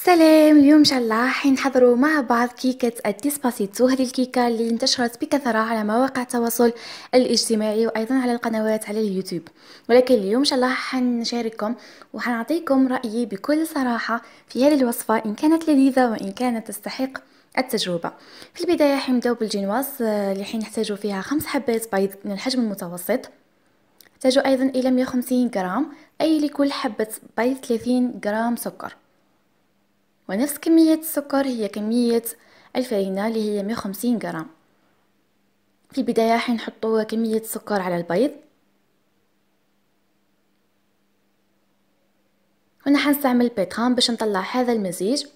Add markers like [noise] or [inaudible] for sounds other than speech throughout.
سلام اليوم ان شاء الله نحضروا مع بعض كيكه الديسباسيتو هذه الكيكه اللي انتشرت بكثره على مواقع التواصل الاجتماعي وايضا على القنوات على اليوتيوب ولكن اليوم ان شاء الله حنشارككم وحنعطيكم رايي بكل صراحه في هذه الوصفه ان كانت لذيذه وان كانت تستحق التجربة في البداية حنبداو بالجينواز آه، اللي نحتاجوا فيها خمس حبات بيض من الحجم المتوسط نحتاجو ايضا الى 150 غرام اي لكل حبة بيض 30 غرام سكر ونفس كمية السكر هي كمية الفرينة اللي هي 150 غرام في البداية حنحطو كمية السكر على البيض هنا حنستعمل بيترام باش نطلع هذا المزيج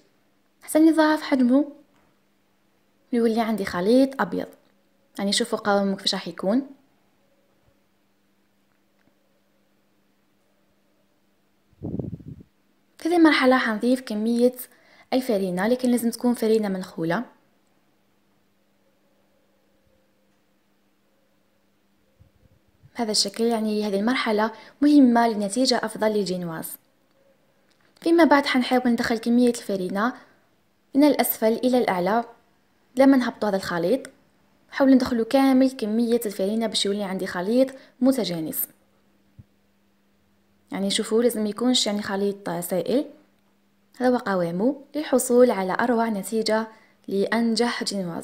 حسن يضاعف حجمه ويولي عندي خليط ابيض يعني شوفوا قوامه كيفاش راح يكون في هذه المرحله حنضيف كميه الفرينة لكن لازم تكون فرينة منخولة بهذا الشكل يعني هذه المرحلة مهمة لنتيجة أفضل للجينواز فيما بعد حنحاول ندخل كمية الفرينة من الأسفل إلى الأعلى لما نهبط هذا الخليط حاول ندخلو كامل كمية الفرينة باش يولي عندي خليط متجانس يعني شوفوا لازم يكونش يعني خليط سائل هذا هو قوامه للحصول على أروع نتيجة لأنجح جينواز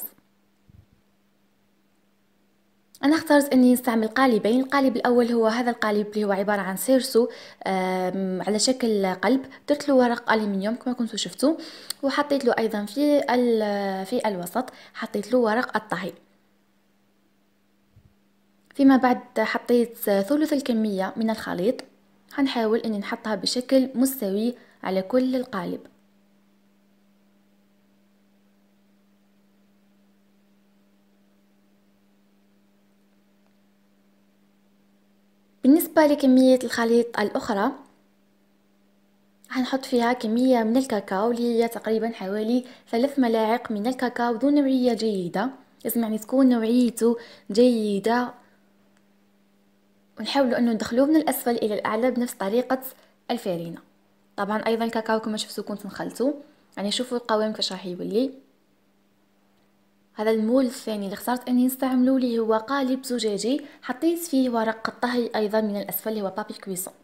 انا اخترت اني نستعمل قالبين القالب الاول هو هذا القالب اللي هو عباره عن سيرسو على شكل قلب درت له ورق ألمنيوم كما كنتو شفتوا وحطيت له ايضا في في الوسط حطيت له ورق الطهي فيما بعد حطيت ثلث الكميه من الخليط هنحاول اني نحطها بشكل مستوي على كل القالب بالنسبة لكمية الخليط الأخرى هنحط فيها كمية من الكاكاو اللي هي تقريبا حوالي ثلاث ملاعق من الكاكاو ذو نوعية جيدة لازم يعني تكون نوعيته جيدة ونحاولوا أنه ندخلوه من الأسفل إلى الأعلى بنفس طريقة الفارينة طبعا ايضا الكاكاو كما شفتوا كنت نخلطو يعني شوفوا القوام كيفاش راح يولي هذا المول الثاني اللي اخترت اني نستعملو ليه هو قالب زجاجي حطيت فيه ورق الطهي ايضا من الاسفل اللي هو بابي كويسون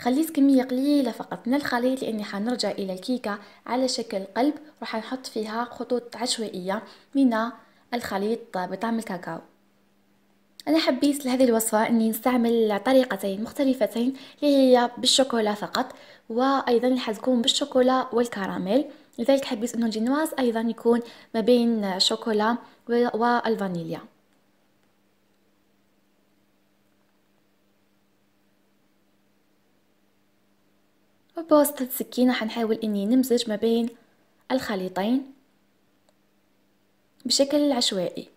خليت كمية قليلة فقط من الخليط لأني حنرجع إلى الكيكة على شكل قلب وراح نحط فيها خطوط عشوائية من الخليط بطعم الكاكاو أنا حبيت لهذه الوصفة أني نستعمل طريقتين مختلفتين اللي هي بالشوكولا فقط وأيضا راح حتكون بالشوكولا والكراميل لذلك حبيت أنه الجينواز أيضا يكون ما بين الشوكولا والفانيليا وبوسط السكينة حنحاول أني نمزج ما بين الخليطين بشكل عشوائي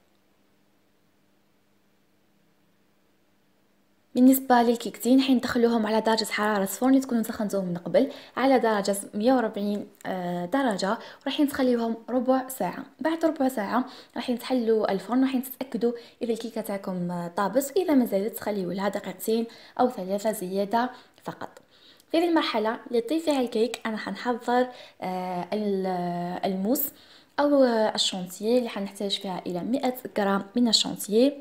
بالنسبه للكيكتين حين تخلوهم على درجه حراره الفرن تكونوا سخنتوهم من قبل على درجه 140 آه، درجه وراح تخليوهم ربع ساعه بعد ربع ساعه راح تحلوا الفرن راح تتاكدوا اذا الكيكه تاعكم طابت إذا ما زالت تخليوا لها دقيقتين او ثلاثه زياده فقط في هذه المرحله اللي تضيف فيها الكيك انا حنحضر آه، الموس او الشونتيي اللي حنحتاج فيها الى 100 غرام من الشونتيي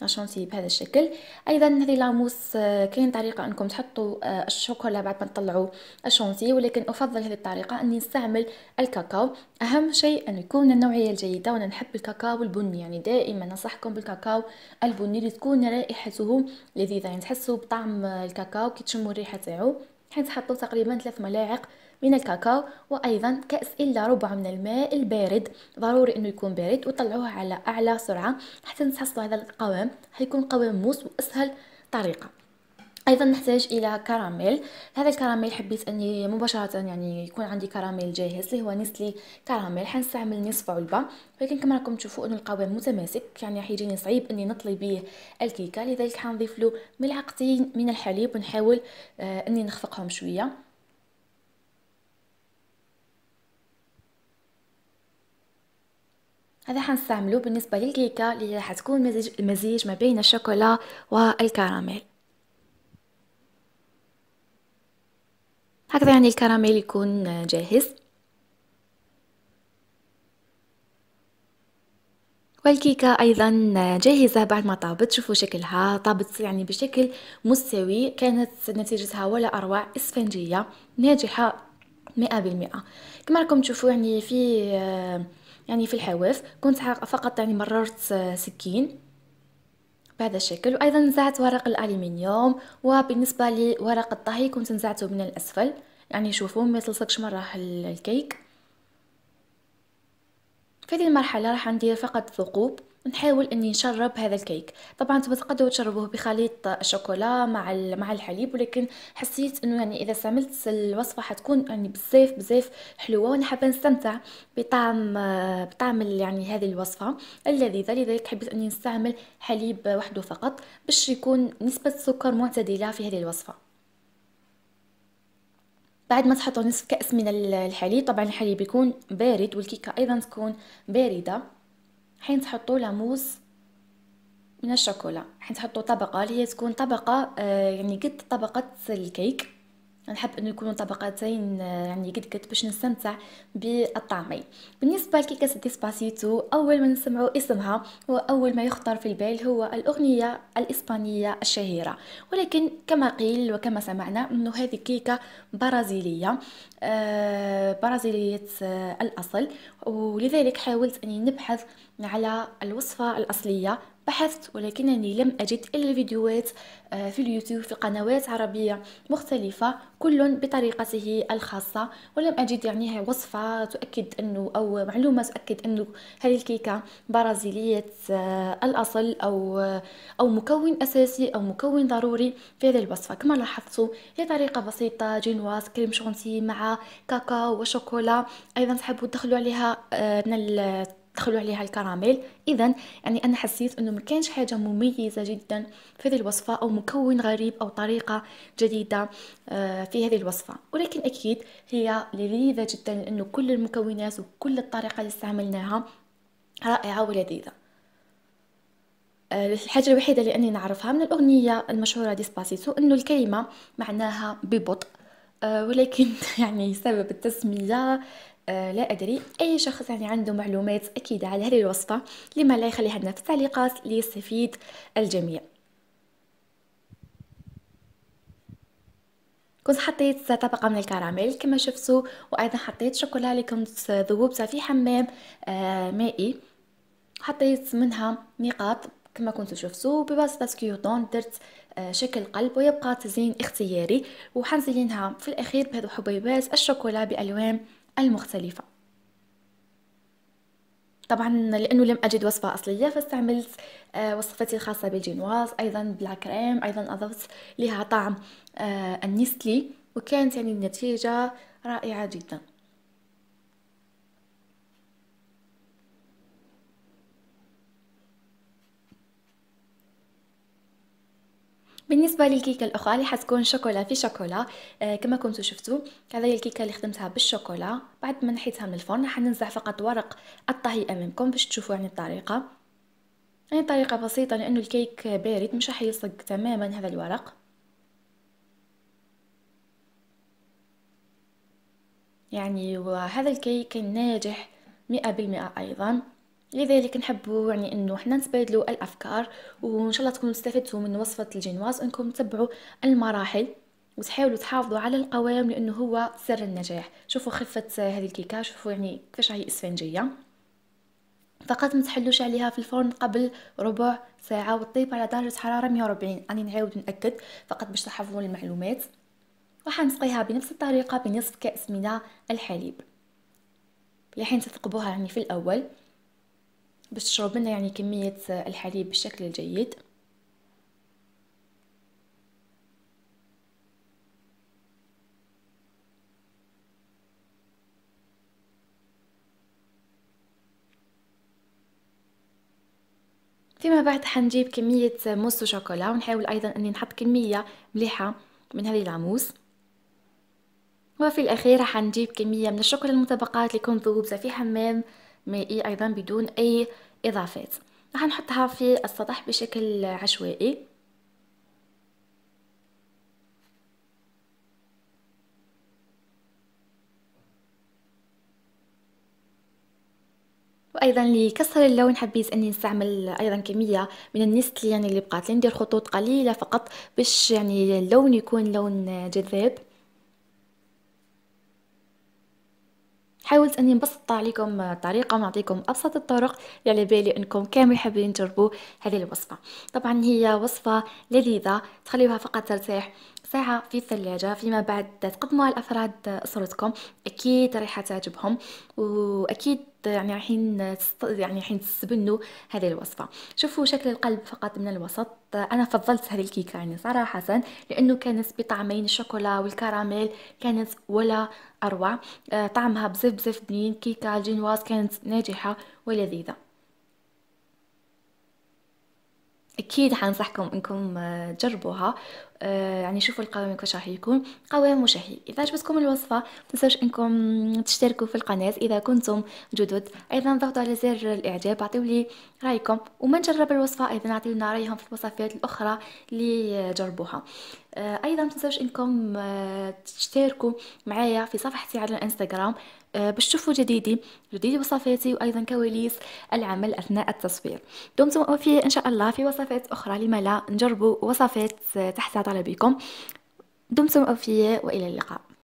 لاشونتي بهذا الشكل ايضا هذه لاموس آه، كاين طريقه انكم تحطوا آه، الشوكولا بعد ما تطلعوا الشونتي ولكن افضل هذه الطريقه اني نستعمل الكاكاو اهم شيء ان يكون النوعيه الجيده وانا نحب الكاكاو البني يعني دائما ننصحكم بالكاكاو البني لتكون رائحته لذيذه يعني تحسوا بطعم الكاكاو كي تشموا الريحه تاعو حيت حطوا تقريبا ثلاث ملاعق من الكاكاو وايضا كاس الا ربع من الماء البارد ضروري انه يكون بارد وطلعوه على اعلى سرعه حتى تحصلوا هذا القوام حيكون قوام موس واسهل طريقه ايضا نحتاج الى كراميل هذا الكراميل حبيت اني مباشره يعني يكون عندي كراميل جاهز اللي هو نسلي كراميل حنستعمل نصف علبه ولكن كما راكم تشوفوا ان القوام متماسك يعني راح يجيني صعيب اني نطلي به الكيكه لذلك حنضيف له ملعقتين من الحليب ونحاول آه اني نخفقهم شويه هذا حنستعملو بالنسبه للكيكه اللي راح حتكون مزيج, مزيج ما بين الشوكولا والكراميل هكذا يعني الكراميل يكون جاهز والكيكة أيضا جاهزة بعد ما طابت شوفوا شكلها طابت يعني بشكل مستوي كانت نتيجتها ولا أروع إسفنجية ناجحة مئة بالمئة كما راكم تشوفوا يعني في آه، يعني في الحواف كنت فقط يعني مررت آه، سكين بهذا الشكل وايضا نزعت ورق الالومنيوم وبالنسبه لورق الطهي كنت نزعته من الاسفل يعني شوفوا ما يتلصقش مره الكيك في هذه المرحله راح ندير فقط ثقوب نحاول اني نشرب هذا الكيك طبعا انتم تقدروا تشربوه بخليط الشوكولا مع مع الحليب ولكن حسيت انه يعني اذا استعملت الوصفه حتكون يعني بزاف بزاف حلوه وانا حابه نستمتع بطعم بطعم يعني هذه الوصفه اللذيذه لذلك حبيت اني نستعمل حليب وحده فقط باش يكون نسبه السكر معتدله في هذه الوصفه بعد ما تحطوا نصف كأس من الحليب طبعا الحليب يكون بارد والكيكة أيضا تكون باردة حين تحطوا لاموس من الشوكولا حين تحطوا طبقة اللي هي تكون طبقة آه، يعني قد طبقة الكيك نحب انه يكونوا طبقتين آه، يعني قد قد باش نستمتع بالطعمين بالنسبه لكيكه ديسباسيتو اول ما نسمعوا اسمها واول ما يخطر في البال هو الاغنيه الاسبانيه الشهيره ولكن كما قيل وكما سمعنا انه هذه كيكه برازيليه آه برازيليه آه الاصل ولذلك حاولت اني نبحث على الوصفه الاصليه بحثت ولكنني لم أجد إلا الفيديوهات آه، في اليوتيوب في قنوات عربية مختلفة كل بطريقته الخاصة ولم أجد يعني وصفة تؤكد أنه أو معلومة تؤكد أنه هذه الكيكة برازيلية آه، الأصل أو آه، أو مكون أساسي أو مكون ضروري في هذه الوصفة كما لاحظتوا هي طريقة بسيطة جينواز كريم شونتي مع كاكاو وشوكولا أيضا تحبوا تدخلوا عليها من دخلوا عليها الكراميل اذا يعني انا حسيت انه ما كانش حاجه مميزه جدا في هذه الوصفه او مكون غريب او طريقه جديده آه، في هذه الوصفه ولكن اكيد هي لذيذه جدا لانه كل المكونات وكل الطريقه اللي استعملناها رائعه ولذيذه آه، الحاجه الوحيده اللي اني نعرفها من الاغنيه المشهوره ديسباسيتو انه الكلمه معناها ببطء آه، ولكن [laughs] يعني سبب التسمية آه، لا ادري اي شخص يعني عنده معلومات اكيده على هذه الوصفه لما لا يخليها لنا في التعليقات ليستفيد الجميع كنت حطيت طبقة من الكراميل كما شفتوا وأيضا حطيت شوكولا اللي كنت ذوبتها في حمام آه، مائي حطيت منها نقاط كما كنتوا شفتوا بواسطة كيوتون درت آه، شكل قلب ويبقى تزيين اختياري وحنزينها في الأخير بهذو حبيبات الشوكولا بألوان المختلفة طبعا لانه لم اجد وصفه اصليه فاستعملت آه، وصفتي الخاصه بالجينواز ايضا بالكريم ايضا اضفت لها طعم آه، النسلي وكانت يعني النتيجه رائعه جدا بالنسبه للكيكه الاخرى اللي حتكون شوكولا في شوكولا آه كما كنتو شفتوا هذه الكيكه اللي خدمتها بالشوكولا بعد ما نحيتها من الفرن راح ننزع فقط ورق الطهي امامكم باش تشوفوا يعني الطريقه يعني طريقه بسيطه لانه الكيك بارد مش راح يلصق تماما هذا الورق يعني وهذا الكيك ناجح مئة بالمئة أيضا لذلك نحبوا يعني انه حنا نتبادلوا الافكار وان شاء الله تكونوا استفدتوا من وصفه الجينواز انكم تتبعوا المراحل وتحاولوا تحافظوا على القوام لانه هو سر النجاح شوفوا خفه هذه الكيكه شوفوا يعني كيفاش هي اسفنجيه فقط ما تحلوش عليها في الفرن قبل ربع ساعه وتطيب على درجه حراره 140 راني نعاود ناكد فقط باش تحفظوا المعلومات وحنسقيها بنفس الطريقه بنصف كاس من الحليب لحين تثقبوها يعني في الاول باش تشرب منها يعني كمية الحليب بالشكل الجيد فيما بعد حنجيب كمية موس وشوكولا ونحاول أيضا أني نحط كمية مليحة من هذه العموس وفي الأخير حنجيب كمية من الشوكولا المتبقات اللي كنت ذوبزة في حمام مائي إيه ايضا بدون اي اضافات راح نحطها في السطح بشكل عشوائي وايضا لكسر اللون حبيت اني نستعمل ايضا كميه من النستلي يعني اللي بقات لي ندير خطوط قليله فقط باش يعني اللون يكون لون جذاب حاولت اني نبسط عليكم آه، طريقه ونعطيكم ابسط الطرق اللي على بالي انكم كامل حابين تجربوا هذه الوصفه طبعا هي وصفه لذيذه تخليوها فقط ترتاح ساعة في الثلاجة فيما بعد تقدموها لأفراد أسرتكم أكيد راح تعجبهم وأكيد يعني رايحين يعني رايحين تستبنوا هذه الوصفه شوفوا شكل القلب فقط من الوسط انا فضلت هذه الكيكه يعني صراحه لانه كانت بطعمين الشوكولا والكراميل كانت ولا اروع آه، طعمها بزاف بزاف بنين كيكه الجينواز كانت ناجحه ولذيذه اكيد حنصحكم انكم آه، تجربوها آه، يعني شوفوا القوام كيفاش راح يكون قوام مشهي اذا عجبتكم الوصفه تنساوش انكم تشتركوا في القناه اذا كنتم جدد ايضا ضغطوا على زر الاعجاب اعطيوا لي رايكم ومن جرب الوصفه ايضا اعطيوا لنا رايهم في الوصفات الاخرى اللي جربوها آه، ايضا ايضا تنساوش انكم آه، تشتركوا معايا في صفحتي على الانستغرام باش تشوفوا جديدي جديد وصفاتي وايضا كواليس العمل اثناء التصوير دمتم في ان شاء الله في وصفات اخرى لما لا نجربوا وصفات تحت طلبكم دمتم أوفياء وإلى اللقاء